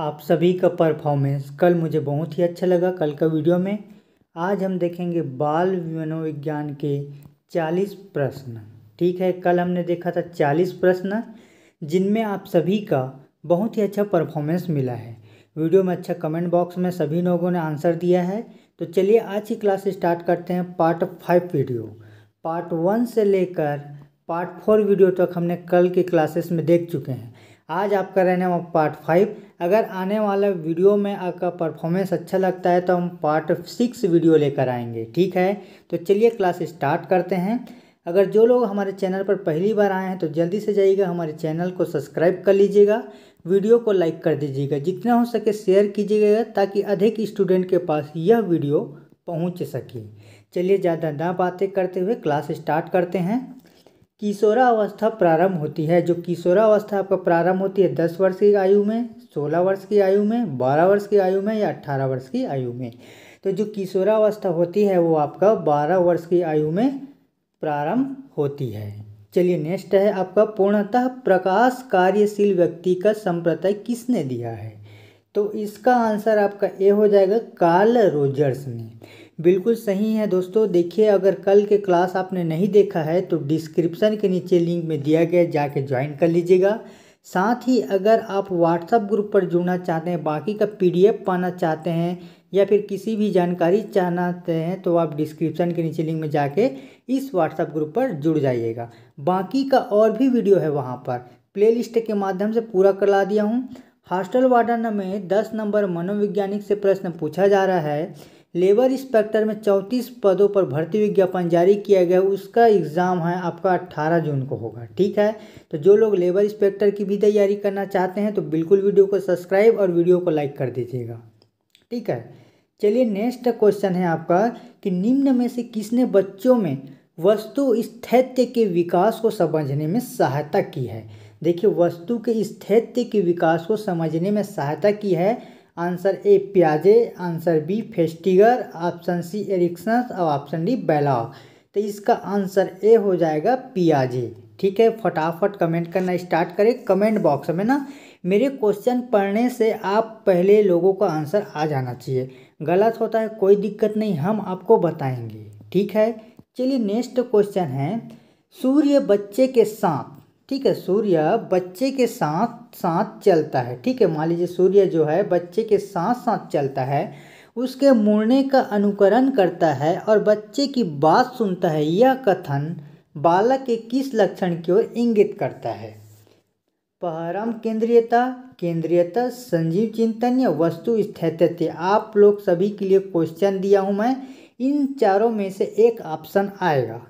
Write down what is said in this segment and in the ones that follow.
आप सभी का परफॉर्मेंस कल मुझे बहुत ही अच्छा लगा कल का वीडियो में आज हम देखेंगे बाल मनोविज्ञान के चालीस प्रश्न ठीक है कल हमने देखा था चालीस प्रश्न जिनमें आप सभी का बहुत ही अच्छा परफॉर्मेंस मिला है वीडियो में अच्छा कमेंट बॉक्स में सभी लोगों ने आंसर दिया है तो चलिए आज की क्लास स्टार्ट करते हैं part five video part one से लेकर पार्ट फोर वीडियो तक हमने कल की क्लासेस में देख चुके हैं आज आपका रहने वाला पार्ट फाइव अगर आने वाला वीडियो में आपका परफॉर्मेंस अच्छा लगता है तो हम पार्ट सिक्स वीडियो लेकर आएंगे ठीक है तो चलिए क्लास स्टार्ट करते हैं अगर जो लोग हमारे चैनल पर पहली बार आए हैं तो जल्दी से जाइएगा हमारे चैनल को सब्सक्राइब कर लीजिएगा वीडियो को लाइक कर दीजिएगा जितना हो सके शेयर कीजिएगा ताकि अधिक स्टूडेंट के पास यह वीडियो पहुंच सके चलिए ज़्यादा ना बातें करते हुए क्लास स्टार्ट करते हैं किशोरावस्था प्रारंभ होती है जो किशोरावस्था आपका प्रारंभ होती है दस वर्ष की आयु में सोलह वर्ष की आयु में बारह वर्ष की आयु में या अट्ठारह वर्ष की आयु में तो जो किशोरावस्था होती है वो आपका बारह वर्ष की आयु में प्रारंभ होती है चलिए नेक्स्ट है आपका पूर्णतः प्रकाश कार्यशील व्यक्ति का संप्रदाय किसने दिया है तो इसका आंसर आपका ए हो जाएगा कार्ल रोजर्स ने बिल्कुल सही है दोस्तों देखिए अगर कल के क्लास आपने नहीं देखा है तो डिस्क्रिप्शन के नीचे लिंक में दिया गया जाके ज्वाइन कर लीजिएगा साथ ही अगर आप व्हाट्सएप ग्रुप पर जुड़ना चाहते हैं बाकी का पीडीएफ पाना चाहते हैं या फिर किसी भी जानकारी चाहते हैं तो आप डिस्क्रिप्शन के नीचे लिंक में जाके इस व्हाट्सएप ग्रुप पर जुड़ जाइएगा बाकी का और भी वीडियो है वहाँ पर प्ले के माध्यम से पूरा करवा दिया हूँ हॉस्टल वार्डन में दस नंबर मनोवैज्ञानिक से प्रश्न पूछा जा रहा है लेबर इंस्पेक्टर में चौंतीस पदों पर भर्ती विज्ञापन जारी किया गया उसका एग्ज़ाम है आपका अट्ठारह जून को होगा ठीक है तो जो लोग लेबर इंस्पेक्टर की भी तैयारी करना चाहते हैं तो बिल्कुल वीडियो को सब्सक्राइब और वीडियो को लाइक कर दीजिएगा ठीक है चलिए नेक्स्ट क्वेश्चन है आपका कि निम्न में से किसने बच्चों में वस्तु स्थित्य के विकास को समझने में सहायता की है देखिए वस्तु के स्थित्य के विकास को समझने में सहायता की है आंसर ए प्याजे answer B Festinger option C Erikson's और ऑप्शन डी बैलाव तो इसका आंसर ए हो जाएगा पियाजे ठीक है फटाफट कमेंट करना स्टार्ट करें कमेंट बॉक्स में ना मेरे क्वेश्चन पढ़ने से आप पहले लोगों का आंसर आ जाना चाहिए गलत होता है कोई दिक्कत नहीं हम आपको बताएंगे ठीक है चलिए नेक्स्ट क्वेश्चन है सूर्य बच्चे के साथ ठीक है सूर्य बच्चे के साथ साथ चलता है ठीक है मान लीजिए सूर्य जो है बच्चे के साथ साथ चलता है उसके मुड़ने का अनुकरण करता है और बच्चे की बात सुनता है यह कथन बालक के किस लक्षण की ओर इंगित करता है परम केंद्रीयता केंद्रीयता संजीव चिंतन या वस्तु स्थित आप लोग सभी के लिए क्वेश्चन दिया हूँ मैं इन चारों में से एक ऑप्शन आएगा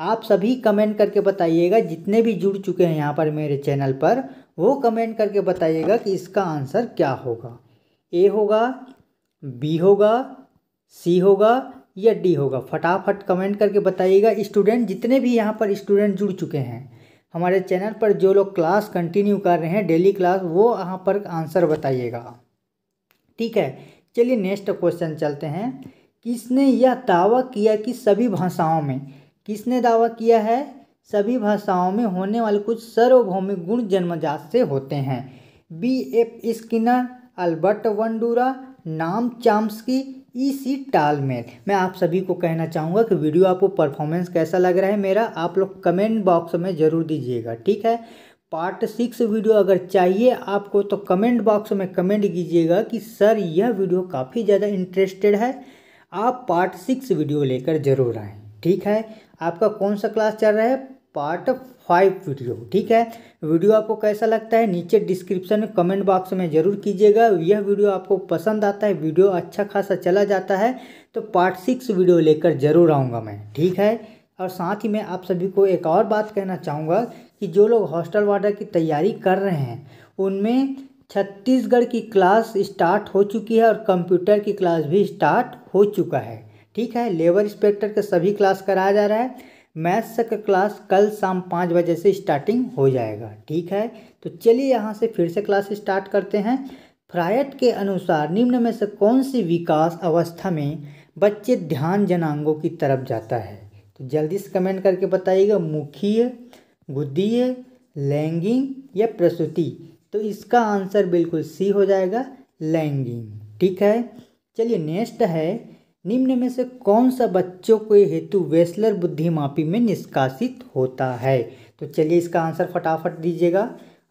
आप सभी कमेंट करके बताइएगा जितने भी जुड़ चुके हैं यहाँ पर मेरे चैनल पर वो कमेंट करके बताइएगा कि इसका आंसर क्या होगा ए होगा बी होगा सी होगा या डी होगा फटाफट कमेंट करके बताइएगा स्टूडेंट जितने भी यहाँ पर स्टूडेंट जुड़ चुके हैं हमारे चैनल पर जो लोग क्लास कंटिन्यू कर रहे हैं डेली क्लास वो यहाँ पर आंसर बताइएगा ठीक है चलिए नेक्स्ट क्वेश्चन चलते हैं किसने यह दावा किया कि सभी भाषाओं में किसने दावा किया है सभी भाषाओं में होने वाले कुछ सार्वभौमिक गुण जन्मजात से होते हैं B F Skinner Albert Bandura Noam Chomsky सी टालमेल मैं आप सभी को कहना चाहूँगा कि वीडियो आपको परफॉर्मेंस कैसा लग रहा है मेरा आप लोग कमेंट बॉक्स में ज़रूर दीजिएगा ठीक है पार्ट सिक्स वीडियो अगर चाहिए आपको तो कमेंट बॉक्स में कमेंट कीजिएगा कि सर यह वीडियो काफ़ी ज़्यादा इंटरेस्टेड है आप पार्ट सिक्स वीडियो लेकर ज़रूर आएँ ठीक है आपका कौन सा क्लास चल रहा है पार्ट फाइव वीडियो ठीक है वीडियो आपको कैसा लगता है नीचे डिस्क्रिप्शन में कमेंट बॉक्स में ज़रूर कीजिएगा यह वीडियो आपको पसंद आता है वीडियो अच्छा खासा चला जाता है तो पार्ट सिक्स वीडियो लेकर ज़रूर आऊँगा मैं ठीक है और साथ ही मैं आप सभी को एक और बात कहना चाहूँगा कि जो लोग हॉस्टल वाडर की तैयारी कर रहे हैं उनमें छत्तीसगढ़ की क्लास स्टार्ट हो चुकी है और कंप्यूटर की क्लास भी स्टार्ट हो चुका है ठीक है लेबर इंस्पेक्टर का सभी क्लास कराया जा रहा है मैथ्स का क्लास कल शाम पाँच बजे से स्टार्टिंग हो जाएगा ठीक है तो चलिए यहाँ से फिर से क्लास स्टार्ट करते हैं फ्रायट के अनुसार निम्न में से कौन सी विकास अवस्था में बच्चे ध्यान जनांगों की तरफ जाता है तो जल्दी से कमेंट करके बताइएगा मुखीय गुद्दीय लैंगिंग या प्रसूति तो इसका आंसर बिल्कुल सी हो जाएगा लैंगिंग ठीक है चलिए नेक्स्ट है निम्न में से कौन सा बच्चों के हेतु वेस्लर बुद्धिमापी में निष्कासित होता है तो चलिए इसका आंसर फटाफट दीजिएगा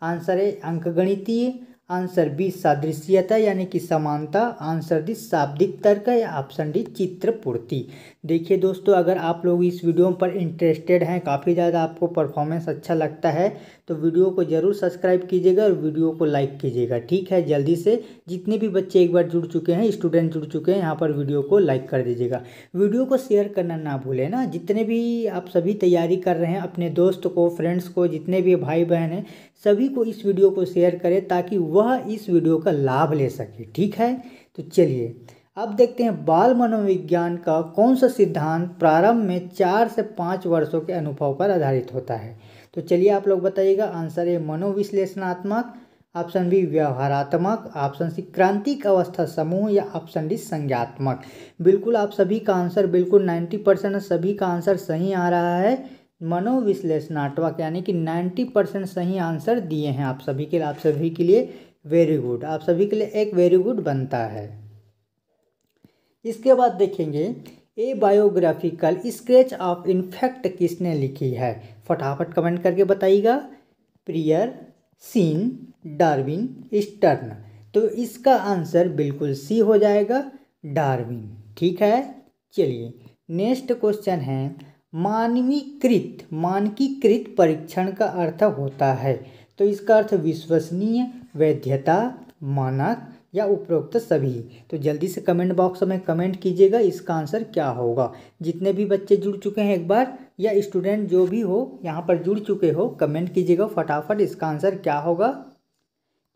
आंसर है अंकगणितीय आंसर बी सादृश्यता यानी कि समानता आंसर डी शाब्दिक तर्क या ऑप्शन डी चित्रपूर्ति देखिए दोस्तों अगर आप लोग इस वीडियो पर इंटरेस्टेड हैं काफ़ी ज़्यादा आपको परफॉर्मेंस अच्छा लगता है तो वीडियो को ज़रूर सब्सक्राइब कीजिएगा और वीडियो को लाइक कीजिएगा ठीक है जल्दी से जितने भी बच्चे एक बार जुड़ चुके हैं स्टूडेंट जुड़ चुके हैं यहाँ पर वीडियो को लाइक कर दीजिएगा वीडियो को शेयर करना ना भूलें ना जितने भी आप सभी तैयारी कर रहे हैं अपने दोस्त को फ्रेंड्स को जितने भी भाई बहन हैं सभी को इस वीडियो को शेयर करें ताकि वह इस वीडियो का लाभ ले सके ठीक है तो चलिए अब देखते हैं बाल मनोविज्ञान का कौन सा सिद्धांत प्रारंभ में चार से पाँच वर्षों के अनुभव पर आधारित होता है तो चलिए आप लोग बताइएगा आंसर है मनोविश्लेषणात्मक ऑप्शन बी व्यवहारात्मक ऑप्शन सी क्रांतिक अवस्था समूह या ऑप्शन डी संज्ञात्मक बिल्कुल आप सभी का आंसर बिल्कुल नाइन्टी परसेंट सभी का आंसर सही आ रहा है मनोविश्लेषणात्मक यानी कि नाइन्टी परसेंट सही आंसर दिए हैं आप सभी के लिए आप सभी के लिए वेरी गुड आप सभी के लिए एक वेरी गुड बनता है इसके बाद देखेंगे a biographical sketch of infant किसने लिखी है फटाफट कमेंट करके बताइएगा प्रियर सीन डार्विन स्टर्न तो इसका आंसर बिल्कुल सी हो जाएगा डार्विन ठीक है चलिए नेक्स्ट क्वेश्चन है मानवीकृत मानकीकृत परीक्षण का अर्थ होता है तो इसका अर्थ विश्वसनीय वैधता मानक या उपरोक्त सभी तो जल्दी से कमेंट बॉक्स में कमेंट कीजिएगा इसका आंसर क्या होगा जितने भी बच्चे जुड़ चुके हैं एक बार या स्टूडेंट जो भी हो यहाँ पर जुड़ चुके हो कमेंट कीजिएगा फटाफट इसका आंसर क्या होगा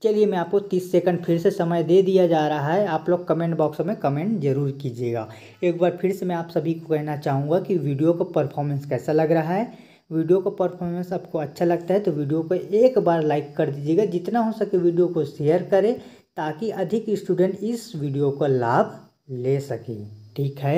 चलिए मैं आपको तीस सेकंड फिर से समय दे दिया जा रहा है आप लोग कमेंट बॉक्स में कमेंट जरूर कीजिएगा एक बार फिर से मैं आप सभी को कहना चाहूँगा कि वीडियो का परफॉर्मेंस कैसा लग रहा है वीडियो का परफॉर्मेंस आपको अच्छा लगता है तो वीडियो को एक बार लाइक कर दीजिएगा जितना हो सके वीडियो को शेयर करें ताकि अधिक स्टूडेंट इस वीडियो का लाभ ले सके ठीक है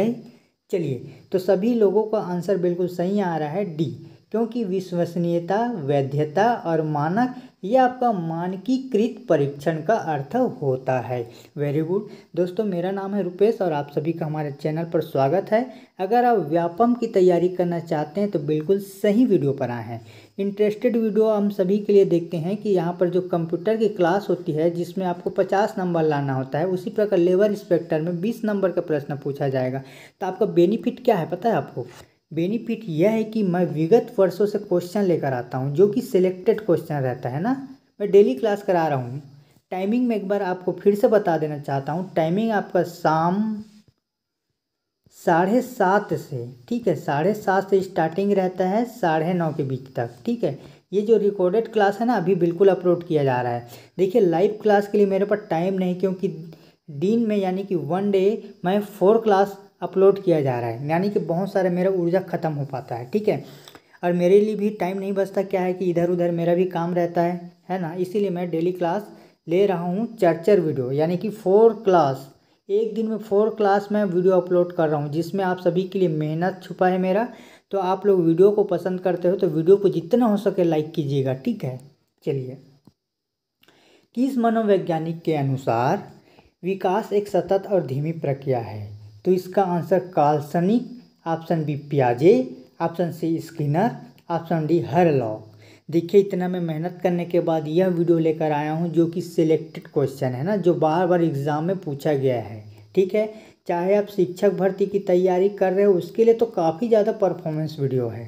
चलिए तो सभी लोगों का आंसर बिल्कुल सही आ रहा है डी क्योंकि विश्वसनीयता वैधता और मानक यह आपका मानकीकृत परीक्षण का अर्थ होता है वेरी गुड दोस्तों मेरा नाम है रुपेश और आप सभी का हमारे चैनल पर स्वागत है अगर आप व्यापम की तैयारी करना चाहते हैं तो बिल्कुल सही वीडियो पर आए हैं इंटरेस्टेड वीडियो हम सभी के लिए देखते हैं कि यहाँ पर जो कंप्यूटर की क्लास होती है जिसमें आपको पचास नंबर लाना होता है उसी प्रकार लेबर इंस्पेक्टर में बीस नंबर का प्रश्न पूछा जाएगा तो आपका बेनिफिट क्या है पता है आपको बेनिफिट यह है कि मैं विगत वर्षों से क्वेश्चन लेकर आता हूँ जो कि सिलेक्टेड क्वेश्चन रहता है ना मैं डेली क्लास करा रहा हूँ टाइमिंग में एक बार आपको फिर से बता देना चाहता हूँ टाइमिंग आपका शाम साढ़े सात से ठीक है साढ़े सात से स्टार्टिंग रहता है साढ़े नौ के बीच तक ठीक है ये जो रिकॉर्डेड क्लास है ना अभी बिल्कुल अपलोड किया जा रहा है देखिए लाइव क्लास के लिए मेरे पास टाइम नहीं क्योंकि दिन में यानी कि वन डे मैं फोर क्लास अपलोड किया जा रहा है यानी कि बहुत सारे मेरा ऊर्जा ख़त्म हो पाता है ठीक है और मेरे लिए भी टाइम नहीं बचता क्या है कि इधर उधर मेरा भी काम रहता है है ना इसीलिए मैं डेली क्लास ले रहा हूँ चर्चर वीडियो यानी कि फोर क्लास एक दिन में फोर क्लास में वीडियो अपलोड कर रहा हूँ जिसमें आप सभी के लिए मेहनत छुपा है मेरा तो आप लोग वीडियो को पसंद करते हो तो वीडियो को जितना हो सके लाइक कीजिएगा ठीक है चलिए किस मनोवैज्ञानिक के अनुसार विकास एक सतत और धीमी प्रक्रिया है तो इसका आंसर काल्सनिक ऑप्शन बी प्याजे option C Skinner option D Hurlock देखिए इतना मैं मेहनत करने के बाद यह वीडियो लेकर आया हूँ जो कि सिलेक्टेड क्वेश्चन है ना जो बार बार एग्ज़ाम में पूछा गया है ठीक है चाहे आप शिक्षक भर्ती की तैयारी कर रहे हो उसके लिए तो काफ़ी ज़्यादा परफॉर्मेंस वीडियो है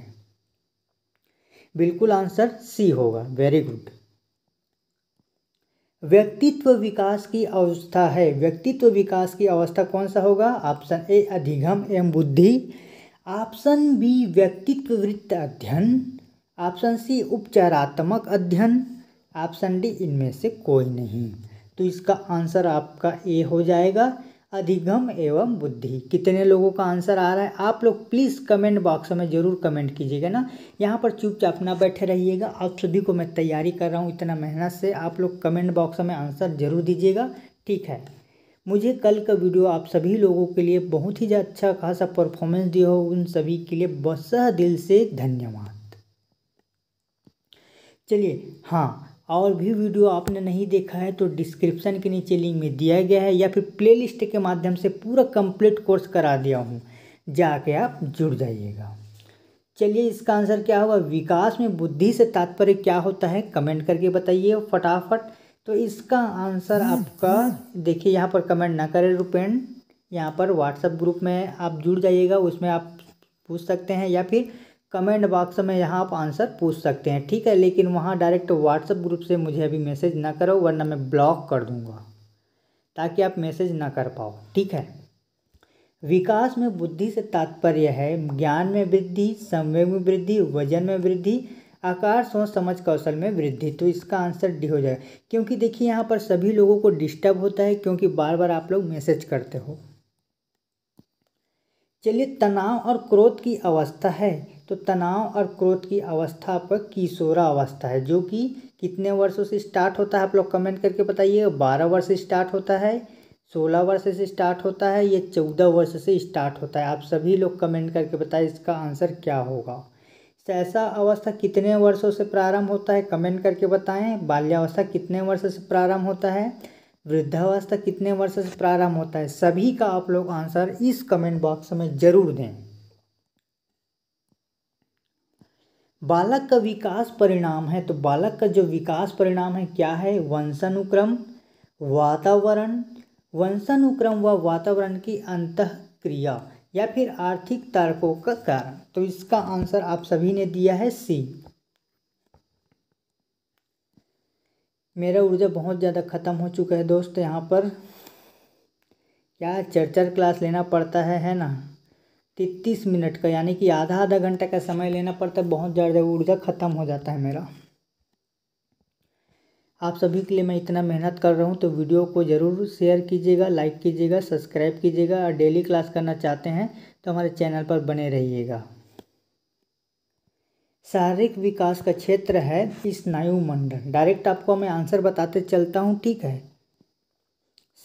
बिल्कुल आंसर सी होगा वेरी गुड व्यक्तित्व विकास की अवस्था है व्यक्तित्व विकास की अवस्था कौन सा होगा ऑप्शन ए अधिगम एवं बुद्धि ऑप्शन बी व्यक्तित्व वृत्त अध्ययन ऑप्शन सी उपचारात्मक अध्ययन ऑप्शन डी इनमें से कोई नहीं तो इसका आंसर आपका ए हो जाएगा अधिगम एवं बुद्धि कितने लोगों का आंसर आ रहा है आप लोग प्लीज़ कमेंट बॉक्स में ज़रूर कमेंट कीजिएगा ना यहाँ पर चुपचाप ना बैठे रहिएगा आप सभी को मैं तैयारी कर रहा हूँ इतना मेहनत से आप लोग कमेंट बॉक्स में आंसर ज़रूर दीजिएगा ठीक है मुझे कल का वीडियो आप सभी लोगों के लिए बहुत ही अच्छा खासा परफॉर्मेंस दिया हो उन सभी के लिए बस दिल से धन्यवाद चलिए हाँ और भी वीडियो आपने नहीं देखा है तो डिस्क्रिप्शन के नीचे लिंक में दिया गया है या फिर प्लेलिस्ट के माध्यम से पूरा कंप्लीट कोर्स करा दिया हूँ जाके आप जुड़ जाइएगा चलिए इसका आंसर क्या होगा विकास में बुद्धि से तात्पर्य क्या होता है कमेंट करके बताइए फटाफट तो इसका आंसर हाँ, आपका हाँ। देखिए यहाँ पर कमेंट ना करें रुपेन यहाँ पर व्हाट्सएप ग्रुप में आप जुड़ जाइएगा उसमें आप पूछ सकते हैं या फिर कमेंट बॉक्स में यहाँ आप आंसर पूछ सकते हैं ठीक है लेकिन वहाँ डायरेक्ट व्हाट्सएप ग्रुप से मुझे अभी मैसेज ना करो वरना मैं ब्लॉक कर दूँगा ताकि आप मैसेज ना कर पाओ ठीक है विकास में बुद्धि से तात्पर्य है ज्ञान में वृद्धि संवेग में वृद्धि वजन में वृद्धि आकार सोच समझ कौशल में वृद्धि तो इसका आंसर डी हो जाएगा क्योंकि देखिए यहाँ पर सभी लोगों को डिस्टर्ब होता है क्योंकि बार बार आप लोग मैसेज करते हो चलिए तनाव और क्रोध की अवस्था है तो तनाव और क्रोध की अवस्था पर अवस्था है जो कि कितने वर्षों से स्टार्ट होता है आप लोग कमेंट करके बताइए बारह वर्ष स्टार्ट होता है सोलह वर्ष से स्टार्ट होता है या चौदह वर्ष से स्टार्ट होता है आप सभी लोग कमेंट करके बताइए इसका आंसर क्या होगा ऐसा अवस्था कितने वर्षों से प्रारंभ होता है कमेंट करके बताएं बाल्यावस्था कितने वर्ष से प्रारंभ होता है वृद्धावस्था कितने वर्ष से प्रारंभ होता है सभी का आप लोग आंसर इस कमेंट बॉक्स में ज़रूर दें बालक का विकास परिणाम है तो बालक का जो विकास परिणाम है क्या है वंशानुक्रम वातावरण वंशानुक्रम व वातावरण की अंत क्रिया या फिर आर्थिक तर्कों का कारण तो इसका आंसर आप सभी ने दिया है सी मेरा ऊर्जा बहुत ज़्यादा ख़त्म हो चुका है दोस्त यहाँ पर क्या चर्चर क्लास लेना पड़ता है है ना तैतीस मिनट का यानी कि आधा आधा घंटा का समय लेना पड़ता है बहुत ज़्यादा ऊर्जा ख़त्म हो जाता है मेरा आप सभी के लिए मैं इतना मेहनत कर रहा हूँ तो वीडियो को ज़रूर शेयर कीजिएगा लाइक कीजिएगा सब्सक्राइब कीजिएगा और डेली क्लास करना चाहते हैं तो हमारे चैनल पर बने रहिएगा शारीरिक विकास का क्षेत्र है स्नायुमंडल डायरेक्ट आपको मैं आंसर बताते चलता हूँ ठीक है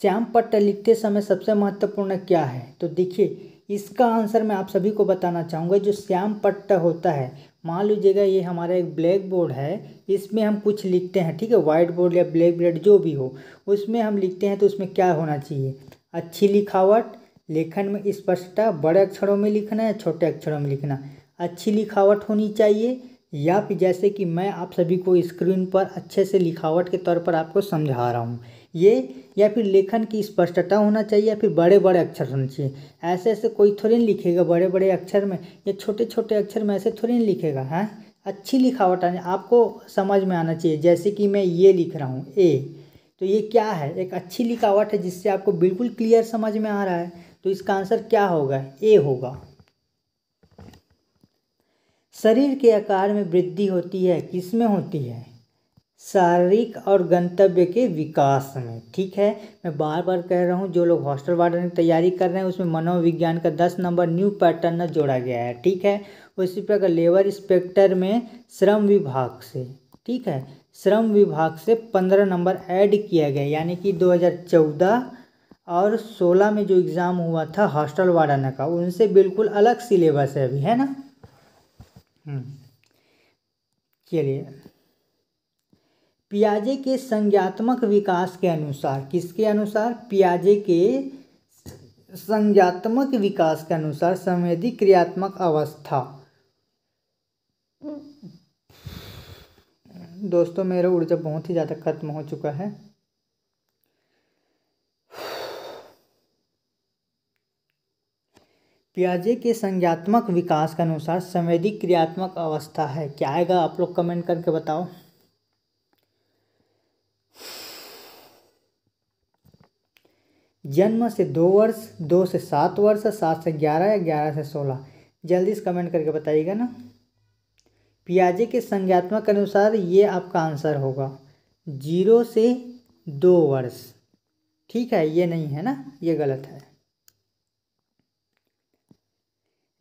श्याम पट्ट लिखते समय सबसे महत्वपूर्ण क्या है तो देखिए इसका आंसर मैं आप सभी को बताना चाहूँगा जो श्याम पट्ट होता है मान लीजिएगा ये हमारा एक ब्लैक बोर्ड है इसमें हम कुछ लिखते हैं ठीक है वाइट बोर्ड या ब्लैक बोर्ड जो भी हो उसमें हम लिखते हैं तो उसमें क्या होना चाहिए अच्छी लिखावट लेखन में स्पष्टता बड़े अक्षरों में लिखना या छोटे अक्षरों में लिखना अच्छी लिखावट होनी चाहिए या फिर जैसे कि मैं आप सभी को स्क्रीन पर अच्छे से लिखावट के तौर पर आपको समझा रहा हूँ ये या फिर लेखन की स्पष्टता होना चाहिए या फिर बड़े बड़े अक्षर होने चाहिए ऐसे ऐसे कोई थोड़ी नहीं लिखेगा बड़े बड़े अक्षर में या छोटे छोटे अक्षर में ऐसे थोड़ी नहीं लिखेगा हैं हाँ? अच्छी लिखावट आने आपको समझ में आना चाहिए जैसे कि मैं ये लिख रहा हूँ ए तो ये क्या है एक अच्छी लिखावट है जिससे आपको बिल्कुल क्लियर समझ में आ रहा है तो इसका आंसर क्या होगा ए होगा शरीर के आकार में वृद्धि होती है किस में होती है शारीरिक और गंतव्य के विकास में ठीक है मैं बार बार कह रहा हूँ जो लोग हॉस्टल वार्डन की तैयारी कर रहे हैं उसमें मनोविज्ञान का दस नंबर न्यू पैटर्न जोड़ा गया है ठीक है उसी प्रकार लेबर इंस्पेक्टर में श्रम विभाग से ठीक है श्रम विभाग से पंद्रह नंबर ऐड किया गया यानी कि चौदह और सोलह में जो एग्ज़ाम हुआ था हॉस्टल वार्डन का उनसे बिल्कुल अलग सिलेबस है अभी है ना हम्म। चलिए पियाजे के संज्ञात्मक विकास के अनुसार किसके अनुसार पियाजे के संज्ञात्मक विकास के अनुसार संवेदी क्रियात्मक अवस्था दोस्तों मेरा ऊर्जा बहुत ही ज़्यादा खत्म हो चुका है पियाजे के संज्ञात्मक विकास के अनुसार संवेदी क्रियात्मक अवस्था है क्या आएगा आप लोग कमेंट करके बताओ जन्म से दो वर्ष दो से सात वर्ष सात से ग्यारह या ग्यारह से सोलह जल्दी से कमेंट करके बताइएगा ना पियाजे के संज्ञात्मक अनुसार ये आपका आंसर होगा जीरो से दो वर्ष ठीक है ये नहीं है ना ये गलत है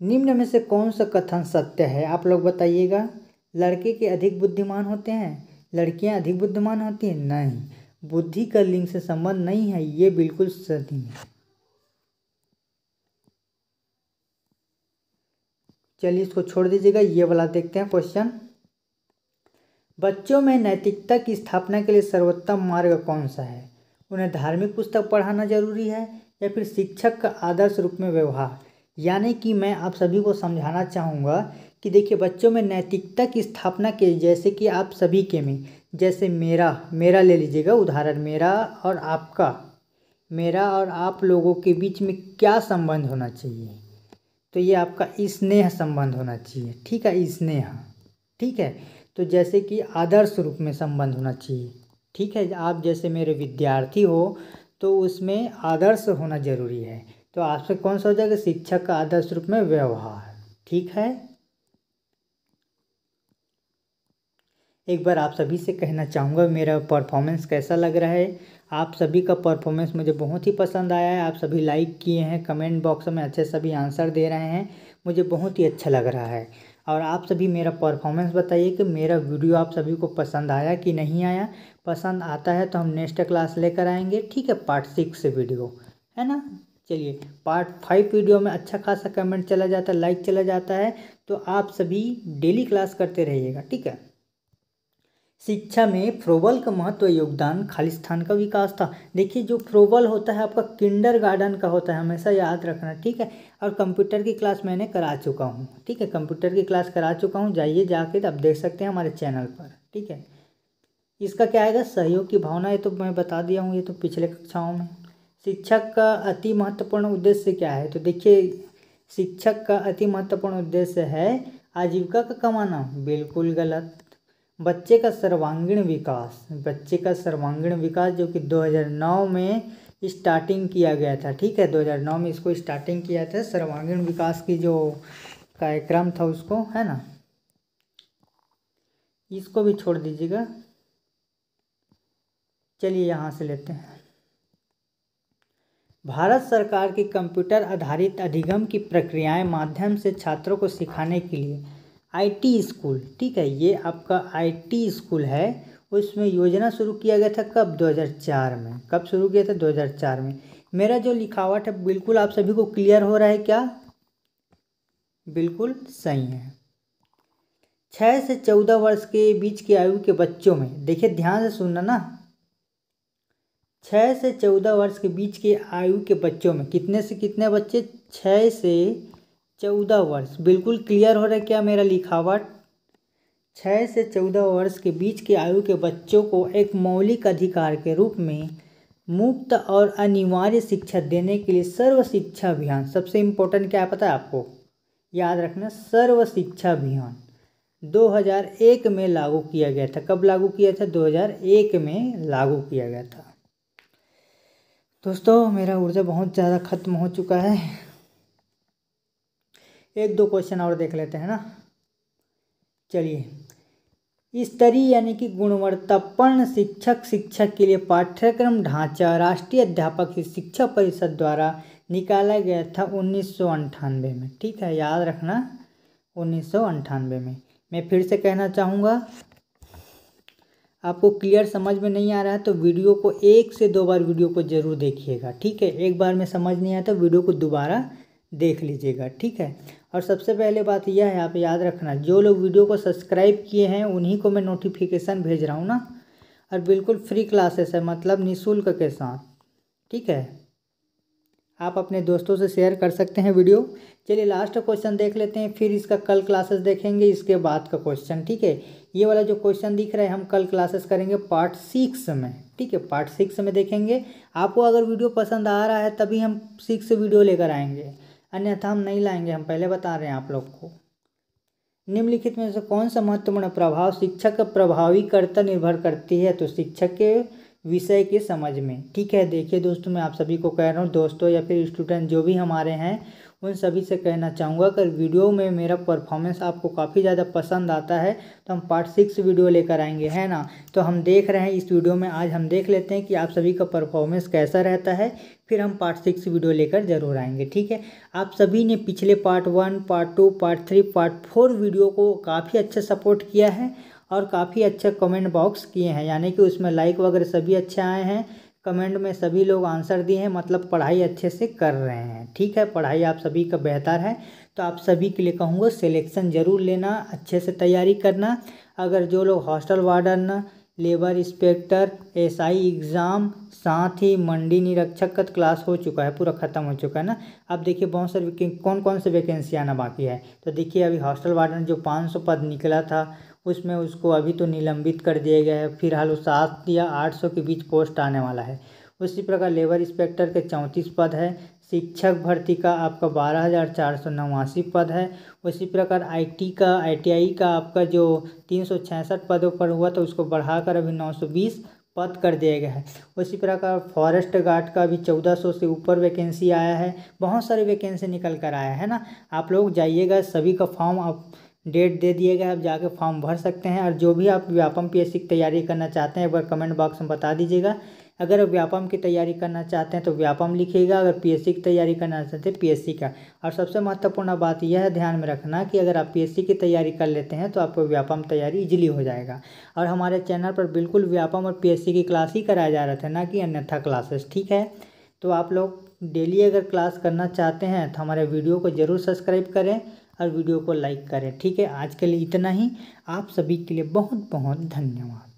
निम्न में से कौन सा कथन सत्य है आप लोग बताइएगा लड़के के अधिक बुद्धिमान होते हैं लड़कियां अधिक बुद्धिमान होती हैं नहीं बुद्धि का लिंग से संबंध नहीं है ये बिल्कुल सही है चलिए इसको छोड़ दीजिएगा ये वाला देखते हैं क्वेश्चन बच्चों में नैतिकता की स्थापना के लिए सर्वोत्तम मार्ग कौन सा है उन्हें धार्मिक पुस्तक पढ़ाना जरूरी है या फिर शिक्षक का आदर्श रूप में व्यवहार यानी कि मैं आप सभी को समझाना चाहूँगा कि देखिए बच्चों में नैतिकता की स्थापना के जैसे कि आप सभी के में जैसे मेरा मेरा ले लीजिएगा उदाहरण मेरा और आपका मेरा और आप लोगों के बीच में क्या संबंध होना चाहिए तो ये आपका स्नेह संबंध होना चाहिए ठीक है स्नेह ठीक है तो जैसे कि आदर्श रूप में संबंध होना चाहिए ठीक है आप जैसे मेरे विद्यार्थी हो तो उसमें आदर्श होना जरूरी है तो आपसे कौन सा हो जाएगा शिक्षक का आदर्श रूप में व्यवहार ठीक है एक बार आप सभी से कहना चाहूँगा मेरा परफॉर्मेंस कैसा लग रहा है आप सभी का परफॉर्मेंस मुझे बहुत ही पसंद आया है आप सभी लाइक किए हैं कमेंट बॉक्स में अच्छे सभी आंसर दे रहे हैं मुझे बहुत ही अच्छा लग रहा है और आप सभी मेरा परफॉर्मेंस बताइए कि मेरा वीडियो आप सभी को पसंद आया कि नहीं आया पसंद आता है तो हम नेक्स्ट क्लास लेकर आएंगे ठीक है पार्ट सिक्स वीडियो है ना चलिए पार्ट फाइव वीडियो में अच्छा खासा कमेंट चला जाता है लाइक चला जाता है तो आप सभी डेली क्लास करते रहिएगा ठीक है शिक्षा में फ्रोबल का महत्व योगदान खालिस्तान का विकास था देखिए जो फ्रोबल होता है आपका किंडर गार्डन का होता है हमेशा याद रखना ठीक है और कंप्यूटर की क्लास मैंने करा चुका हूँ ठीक है कंप्यूटर की क्लास करा चुका हूँ जाइए जाके आप देख सकते हैं हमारे चैनल पर ठीक है इसका क्या आएगा सहयोग की भावना ये तो मैं बता दिया हूँ ये तो पिछले कक्षाओं में शिक्षक का अति महत्वपूर्ण उद्देश्य क्या है तो देखिए शिक्षक का अति महत्वपूर्ण उद्देश्य है आजीविका का कमाना बिल्कुल गलत बच्चे का सर्वांगीण विकास बच्चे का सर्वांगीण विकास जो कि 2009 में स्टार्टिंग किया गया था ठीक है 2009 में इसको स्टार्टिंग किया था सर्वांगीण विकास की जो कार्यक्रम था उसको है ना इसको भी छोड़ दीजिएगा चलिए यहाँ से लेते हैं भारत सरकार की कंप्यूटर आधारित अधिगम की प्रक्रियाएं माध्यम से छात्रों को सिखाने के लिए आईटी स्कूल ठीक है ये आपका आईटी स्कूल है उसमें योजना शुरू किया गया था कब 2004 में कब शुरू किया था 2004 में मेरा जो लिखावट है बिल्कुल आप सभी को क्लियर हो रहा है क्या बिल्कुल सही है छः से चौदह वर्ष के बीच की आयु के बच्चों में देखिए ध्यान से सुनना ना छः से चौदह वर्ष के बीच के आयु के बच्चों में कितने से कितने बच्चे छः से चौदह वर्ष बिल्कुल क्लियर हो रहा है क्या मेरा लिखावट छः से चौदह वर्ष के बीच के आयु के बच्चों को एक मौलिक अधिकार के रूप में मुफ्त और अनिवार्य शिक्षा देने के लिए सर्व शिक्षा अभियान सबसे इम्पोर्टेंट क्या पता है आपको याद रखना सर्व शिक्षा अभियान 2001 में लागू किया गया था कब लागू किया था 2001 में लागू किया गया था दोस्तों मेरा ऊर्जा बहुत ज़्यादा ख़त्म हो चुका है एक दो क्वेश्चन और देख लेते हैं ना चलिए स्तरीय यानी कि गुणवत्तापूर्ण शिक्षक शिक्षक के लिए पाठ्यक्रम ढांचा राष्ट्रीय अध्यापक शिक्षा परिषद द्वारा निकाला गया था उन्नीस में ठीक है याद रखना उन्नीस में मैं फिर से कहना चाहूँगा आपको क्लियर समझ में नहीं आ रहा है तो वीडियो को एक से दो बार वीडियो को ज़रूर देखिएगा ठीक है एक बार में समझ नहीं आया तो वीडियो को दोबारा देख लीजिएगा ठीक है और सबसे पहले बात यह है आप याद रखना जो लोग वीडियो को सब्सक्राइब किए हैं उन्हीं को मैं नोटिफिकेशन भेज रहा हूँ ना और बिल्कुल फ्री क्लासेस है मतलब निःशुल्क के साथ ठीक है आप अपने दोस्तों से शेयर कर सकते हैं वीडियो चलिए लास्ट क्वेश्चन देख लेते हैं फिर इसका कल क्लासेस देखेंगे इसके बाद का क्वेश्चन ठीक है ये वाला जो क्वेश्चन दिख रहा है हम कल क्लासेस करेंगे पार्ट सिक्स में ठीक है पार्ट सिक्स में देखेंगे आपको अगर वीडियो पसंद आ रहा है तभी हम सिक्स वीडियो लेकर आएंगे अन्यथा हम नहीं लाएंगे हम पहले बता रहे हैं आप लोग को निम्नलिखित में से कौन सा महत्वपूर्ण प्रभाव शिक्षक प्रभावी कर्ता निर्भर करती है तो शिक्षक के विषय की समझ में ठीक है देखिए दोस्तों मैं आप सभी को कह रहा हूँ दोस्तों या फिर स्टूडेंट जो भी हमारे हैं उन सभी से कहना चाहूँगा अगर वीडियो में मेरा परफॉर्मेंस आपको काफ़ी ज़्यादा पसंद आता है तो हम पार्ट सिक्स वीडियो लेकर आएंगे है ना तो हम देख रहे हैं इस वीडियो में आज हम देख लेते हैं कि आप सभी का परफॉर्मेंस कैसा रहता है फिर हम पार्ट सिक्स वीडियो लेकर ज़रूर आएंगे ठीक है आप सभी ने पिछले part one part two part three part four video को काफ़ी अच्छा सपोर्ट किया है और काफ़ी अच्छा कमेंट बॉक्स किए हैं यानी कि उसमें लाइक वगैरह सभी अच्छे आए हैं कमेंट में सभी लोग आंसर दिए हैं मतलब पढ़ाई अच्छे से कर रहे हैं ठीक है पढ़ाई आप सभी का बेहतर है तो आप सभी के लिए कहूँगा सिलेक्शन ज़रूर लेना अच्छे से तैयारी करना अगर जो लोग hostel warden labour inspector SI exam साथ ही मंडी निरीक्षक का क्लास हो चुका है पूरा ख़त्म हो चुका है ना अब देखिए बहुत सारे कौन कौन से वैकेंसी आना बाकी है तो देखिए अभी हॉस्टल वार्डन जो पाँच सौ पद निकला था उसमें उसको अभी तो निलंबित कर दिया गया है फिलहाल वो सात या आठ सौ के बीच पोस्ट आने वाला है उसी प्रकार लेबर इंस्पेक्टर के चौंतीस पद है शिक्षक भर्ती का आपका बारह हज़ार चार सौ नवासी पद है उसी प्रकार आईटी का आईटीआई का आपका जो तीन सौ छियासठ पदों पर हुआ तो उसको बढ़ाकर अभी नौ सौ बीस पद कर दिया गया है उसी प्रकार फॉरेस्ट गार्ड का भी चौदह सौ से ऊपर वैकेंसी आया है बहुत सारी वैकेंसी निकल कर आया है ना आप लोग जाइएगा सभी का फॉर्म आप डेट दे दिए गए आप जाके फॉर्म भर सकते हैं और जो भी आप व्यापम पीएससी की तैयारी करना चाहते हैं एक बार कमेंट बॉक्स में बता दीजिएगा अगर व्यापम की तैयारी करना चाहते हैं तो व्यापम लिखिएगा अगर पीएससी की तैयारी करना चाहते हैं पीएससी तो का और सबसे महत्वपूर्ण बात यह है ध्यान में रखना कि अगर आप पीएससी की तैयारी कर लेते हैं तो आपको व्यापम तैयारी इजीली हो जाएगा और हमारे चैनल पर बिल्कुल व्यापम और पी की क्लास ही कराया जा रहा था ना कि अन्यथा क्लासेस ठीक है तो आप लोग डेली अगर क्लास करना चाहते हैं तो हमारे वीडियो को ज़रूर सब्सक्राइब करें और वीडियो को लाइक करें ठीक है आज के लिए इतना ही आप सभी के लिए बहुत बहुत धन्यवाद